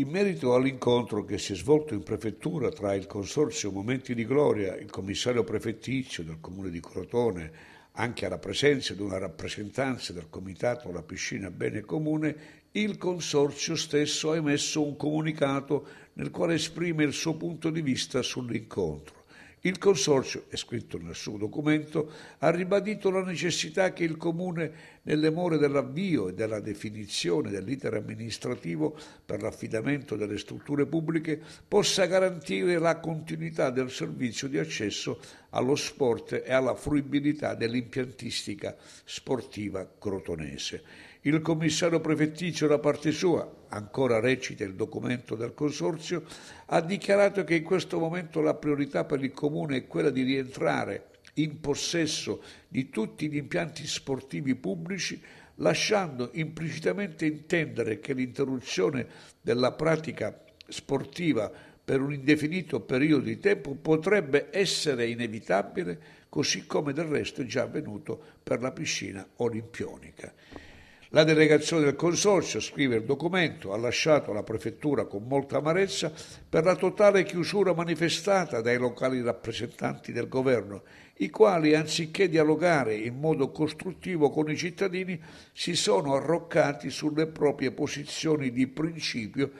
In merito all'incontro che si è svolto in prefettura tra il Consorzio Momenti di Gloria, il commissario prefettizio del comune di Crotone, anche alla presenza di una rappresentanza del comitato La Piscina Bene Comune, il Consorzio stesso ha emesso un comunicato nel quale esprime il suo punto di vista sull'incontro. Il Consorzio, è scritto nel suo documento, ha ribadito la necessità che il Comune, nelle more dell'avvio e della definizione dell'iter amministrativo per l'affidamento delle strutture pubbliche, possa garantire la continuità del servizio di accesso allo sport e alla fruibilità dell'impiantistica sportiva crotonese. Il commissario prefetticio da parte sua, ancora recita il documento del Consorzio, ha dichiarato che in questo momento la priorità per il Comune è quella di rientrare in possesso di tutti gli impianti sportivi pubblici, lasciando implicitamente intendere che l'interruzione della pratica sportiva per un indefinito periodo di tempo potrebbe essere inevitabile, così come del resto è già avvenuto per la piscina olimpionica. La delegazione del Consorzio, scrive il documento, ha lasciato la prefettura con molta amarezza per la totale chiusura manifestata dai locali rappresentanti del governo, i quali, anziché dialogare in modo costruttivo con i cittadini, si sono arroccati sulle proprie posizioni di principio,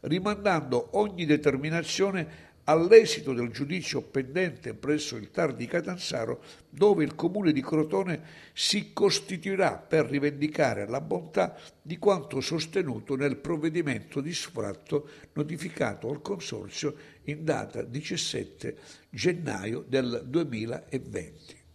rimandando ogni determinazione all'esito del giudizio pendente presso il TAR di Catanzaro, dove il comune di Crotone si costituirà per rivendicare la bontà di quanto sostenuto nel provvedimento di sfratto notificato al Consorzio in data 17 gennaio del 2020.